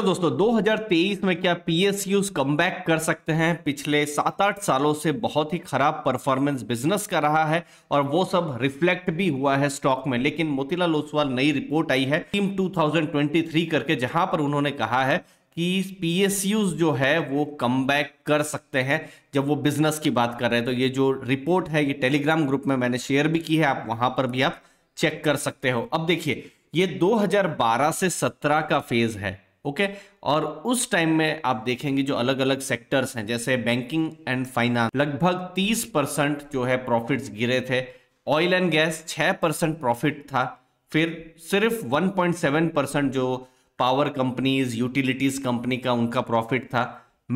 तो दोस्तों 2023 में क्या पी एस कमबैक कर सकते हैं पिछले सात आठ सालों से बहुत ही खराब परफॉर्मेंस बिजनेस का रहा है और वो सब रिफ्लेक्ट भी हुआ है स्टॉक में लेकिन मोतीलाल ओसवाल नई रिपोर्ट आई है टीम 2023 करके जहां पर उन्होंने कहा है कि पीएसयूज जो है वो कम कर सकते हैं जब वो बिजनेस की बात कर रहे हैं तो ये जो रिपोर्ट है ये टेलीग्राम ग्रुप में मैंने शेयर भी की है आप वहां पर भी आप चेक कर सकते हो अब देखिए ये 2012 से 17 का फेज है ओके और उस टाइम में आप देखेंगे जो अलग अलग सेक्टर्स हैं जैसे बैंकिंग एंड फाइनेंस लगभग 30 परसेंट जो है प्रॉफिट्स गिरे थे oil and gas 6 percent profit था फिर सिर्फ 1.7 परसेंट जो पावर कंपनीज यूटिलिटीज कंपनी का उनका प्रॉफिट था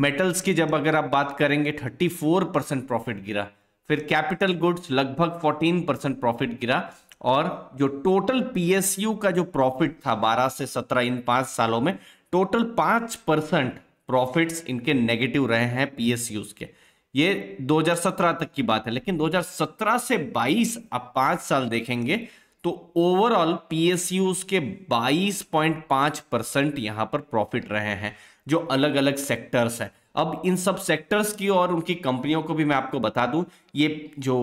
मेटल्स की जब अगर आप बात करेंगे 34 परसेंट प्रॉफिट गिरा फिर कैपिटल गुड्स लगभग 14 परसेंट प्रॉफिट गिरा और जो टोटल पीएसयू का जो प्रॉफिट था 12 से 17 इन पांच सालों में टोटल पांच परसेंट प्रॉफिट इनके नेगेटिव रहे हैं पीएसयूज के ये 2017 तक की बात है लेकिन 2017 से 22 आप पांच साल देखेंगे तो ओवरऑल पीएसयूज के 22.5 परसेंट यहां पर प्रॉफिट रहे हैं जो अलग अलग सेक्टर्स हैं अब इन सब सेक्टर्स की और उनकी कंपनियों को भी मैं आपको बता दूं ये जो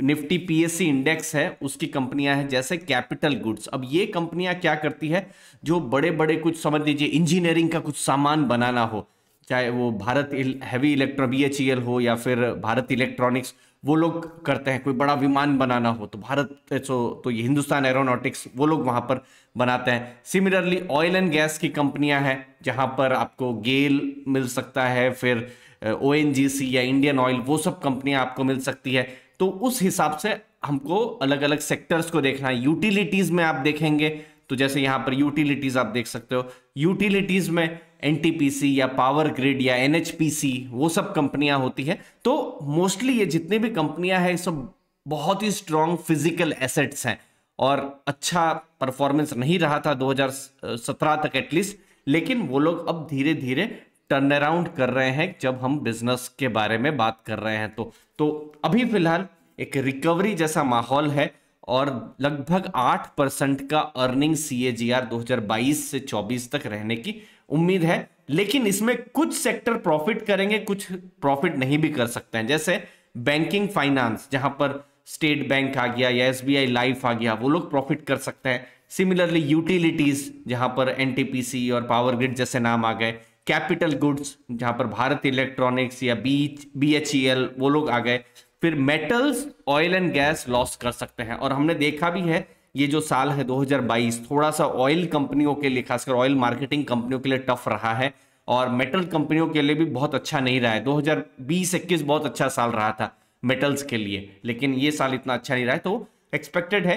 निफ्टी पीएससी इंडेक्स है उसकी कंपनियां हैं जैसे कैपिटल गुड्स अब ये कंपनियां क्या करती है जो बड़े बड़े कुछ समझ लीजिए इंजीनियरिंग का कुछ सामान बनाना हो चाहे वो भारत हैवी इलेक्ट्रो बी हो या फिर भारत इलेक्ट्रॉनिक्स वो लोग करते हैं कोई बड़ा विमान बनाना हो तो भारत तो तो ये हिंदुस्तान एरोनॉटिक्स वो लोग वहाँ पर बनाते हैं सिमिलरली ऑयल एंड गैस की कंपनियां हैं जहाँ पर आपको गेल मिल सकता है फिर ओ या इंडियन ऑयल वो सब कंपनियां आपको मिल सकती है तो उस हिसाब से हमको अलग अलग सेक्टर्स को देखना है यूटिलिटीज में आप देखेंगे तो जैसे यहां पर यूटिलिटीज आप देख सकते हो यूटिलिटीज में एनटीपीसी या पावर ग्रिड या एनएचपीसी वो सब कंपनियां होती है तो मोस्टली ये जितनी भी कंपनियां हैं सब बहुत ही स्ट्रांग फिजिकल एसेट्स हैं और अच्छा परफॉर्मेंस नहीं रहा था 2017 तक एटलीस्ट लेकिन वो लोग अब धीरे धीरे टर्न अराउंड कर रहे हैं जब हम बिजनेस के बारे में बात कर रहे हैं तो तो अभी फिलहाल एक रिकवरी जैसा माहौल है और लगभग आठ परसेंट का earning C A ji are दो हजार बाईस से चौबीस तक रहने की उम्मीद है लेकिन इसमें कुछ सेक्टर प्रॉफिट करेंगे कुछ प्रॉफिट नहीं भी कर सकते हैं जैसे बैंकिंग फाइनेंस जहां पर स्टेट बैंक आ गया या एस बी आई लाइफ आ गया वो लोग प्रॉफिट कर सकते हैं सिमिलरली यूटिलिटीज जहां पर एन टी पी सी और पावर ग्रिड जैसे नाम आ गए कैपिटल गुड्स जहां पर भारत इलेक्ट्रॉनिक्स या बीच बी एच ई एल वो लोग आ गए फिर metals oil and gas loss कर सकते हैं और हमने देखा भी है ये जो साल है 2022 थोड़ा सा ऑयल कंपनियों के लिए खासकर ऑयल मार्केटिंग कंपनियों के लिए टफ रहा है और मेटल कंपनियों के लिए भी बहुत अच्छा नहीं रहा है 2020-21 बहुत अच्छा साल रहा था मेटल्स के लिए लेकिन ये साल इतना अच्छा नहीं रहा है तो एक्सपेक्टेड है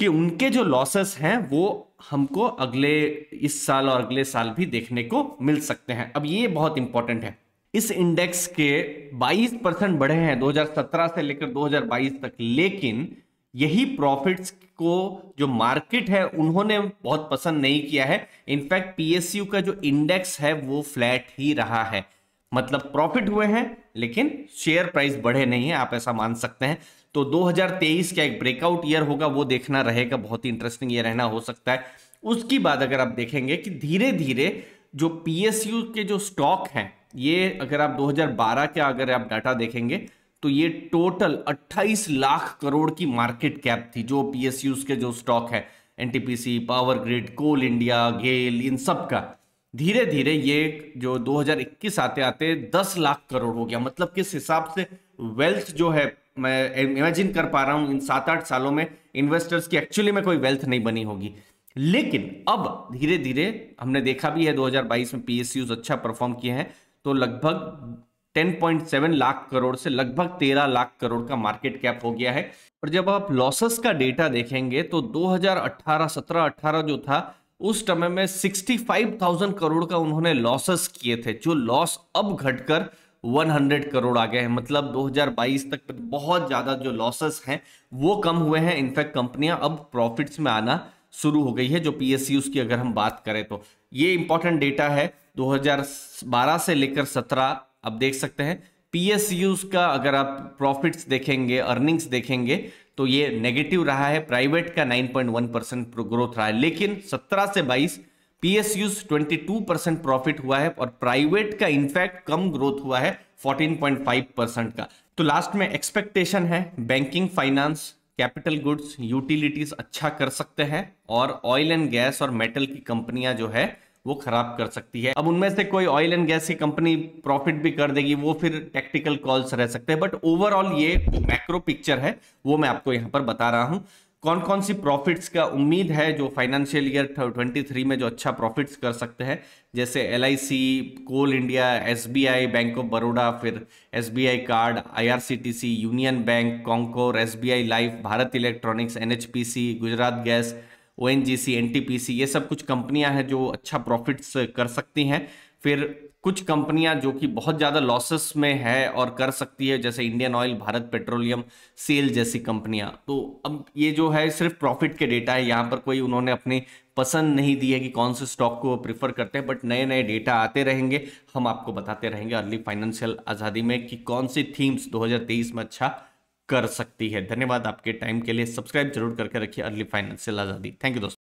कि उनके जो लॉसेस हैं वो हमको अगले इस साल और अगले साल भी देखने को मिल सकते हैं अब ये बहुत इंपॉर्टेंट है इस इंडेक्स के 22 परसेंट बढ़े हैं 2017 से लेकर 2022 तक लेकिन यही प्रॉफिट्स को जो मार्केट है उन्होंने बहुत पसंद नहीं किया है इनफैक्ट पीएसयू का जो इंडेक्स है वो फ्लैट ही रहा है मतलब प्रॉफिट हुए हैं लेकिन शेयर प्राइस बढ़े नहीं है आप ऐसा मान सकते हैं तो 2023 का एक ब्रेकआउट ईयर होगा वो देखना रहेगा बहुत ही इंटरेस्टिंग ये रहना हो सकता है उसकी बाद अगर आप देखेंगे कि धीरे धीरे जो पी के जो स्टॉक हैं ये अगर आप 2012 का अगर आप डाटा देखेंगे तो ये टोटल 28 लाख करोड़ की मार्केट कैप थी जो पी के जो स्टॉक है एन power grid coal India GAIL इन सब का धीरे धीरे ये जो 2021 आते आते 10 लाख करोड़ हो गया मतलब किस हिसाब से वेल्थ जो है मैं इमेजिन कर पा रहा हूं इन सात आठ सालों में इन्वेस्टर्स की एक्चुअली में कोई वेल्थ नहीं बनी होगी लेकिन अब धीरे धीरे हमने देखा भी है 2022 में पीएसयूज अच्छा परफॉर्म किए हैं तो लगभग 10.7 लाख करोड़ से लगभग 13 लाख करोड़ का मार्केट कैप हो गया है और जब आप लॉसेस का डेटा देखेंगे तो 2018 17 18 जो था उस समय में 65,000 करोड़ का उन्होंने लॉसेस किए थे जो लॉस अब घटकर 100 करोड़ आ गए हैं मतलब 2022 तक तो बहुत ज़्यादा जो लॉसेस हैं वो कम हुए हैं इनफैक्ट कंपनियां अब प्रॉफिट्स में आना शुरू हो गई है जो पी की अगर हम बात करें तो ये इंपॉर्टेंट डेटा है 2012 से लेकर 17 आप देख सकते हैं पी का अगर आप प्रॉफिट्स देखेंगे अर्निंग्स देखेंगे तो ये नेगेटिव रहा है प्राइवेट का 9.1 परसेंट ग्रोथ रहा है लेकिन 17 से 22 पीएसयू 22 परसेंट प्रॉफिट हुआ है और प्राइवेट का इनफैक्ट कम ग्रोथ हुआ है 14.5 परसेंट का तो लास्ट में एक्सपेक्टेशन है banking finance capital goods utilities अच्छा कर सकते हैं और ऑयल एंड गैस और मेटल की कंपनियां जो है वो खराब कर सकती है अब उनमें से कोई ऑयल एंड गैस की कंपनी प्रॉफिट भी कर देगी वो फिर टेक्टिकल कॉल्स रह सकते हैं बट ओवरऑल ये मैक्रो पिक्चर है वो मैं आपको यहाँ पर बता रहा हूँ कौन कौन सी प्रॉफिट्स का उम्मीद है जो फाइनेंशियल ईयर 23 में जो अच्छा प्रॉफिट्स कर सकते हैं जैसे L coal India S bank of Baroda फिर S card I union bank Concor S life Bharat electronics N Gujarat gas O N ये सब कुछ कंपनियां हैं जो अच्छा प्रॉफिट्स कर सकती हैं फिर कुछ कंपनियां जो कि बहुत ज़्यादा लॉसेस में है और कर सकती है जैसे Indian oil Bharat petroleum SAIL जैसी कंपनियां तो अब ये जो है सिर्फ प्रॉफिट के डेटा है यहाँ पर कोई उन्होंने अपने पसंद नहीं दी है कि कौन से स्टॉक को प्रीफर करते हैं बट नए नए डेटा आते रहेंगे हम आपको बताते रहेंगे अर्ली फाइनेंशियल आज़ादी में कि कौन सी थीम्स दो में अच्छा कर सकती है धन्यवाद आपके टाइम के लिए सब्सक्राइब जरूर करके रखिए early financial Azadi thank you दोस्तों